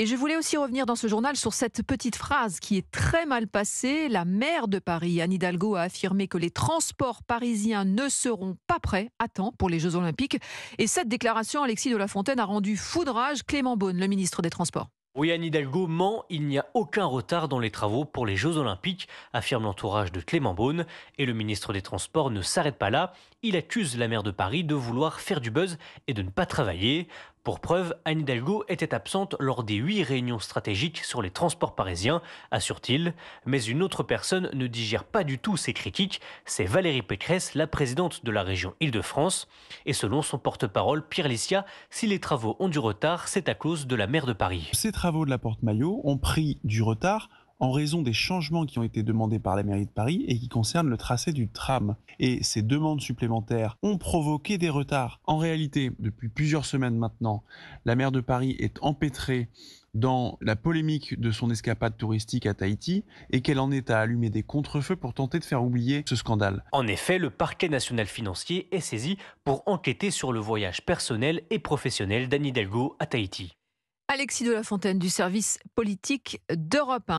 Et je voulais aussi revenir dans ce journal sur cette petite phrase qui est très mal passée. La maire de Paris, Anne Hidalgo, a affirmé que les transports parisiens ne seront pas prêts à temps pour les Jeux Olympiques. Et cette déclaration, Alexis de la Fontaine a rendu foudrage Clément Beaune, le ministre des Transports. Oui, Anne Hidalgo ment, il n'y a aucun retard dans les travaux pour les Jeux Olympiques, affirme l'entourage de Clément Beaune. Et le ministre des Transports ne s'arrête pas là. Il accuse la maire de Paris de vouloir faire du buzz et de ne pas travailler. Pour preuve, Anne Hidalgo était absente lors des huit réunions stratégiques sur les transports parisiens, assure-t-il, mais une autre personne ne digère pas du tout ces critiques, c'est Valérie Pécresse, la présidente de la région Île-de-France, et selon son porte-parole Pierre Licia, si les travaux ont du retard, c'est à cause de la maire de Paris. Ces travaux de la porte-maillot ont pris du retard en raison des changements qui ont été demandés par la mairie de Paris et qui concernent le tracé du tram. Et ces demandes supplémentaires ont provoqué des retards. En réalité, depuis plusieurs semaines maintenant, la maire de Paris est empêtrée dans la polémique de son escapade touristique à Tahiti et qu'elle en est à allumer des contrefeux pour tenter de faire oublier ce scandale. En effet, le parquet national financier est saisi pour enquêter sur le voyage personnel et professionnel d'Anne Hidalgo à Tahiti. Alexis de la Fontaine du service politique d'Europe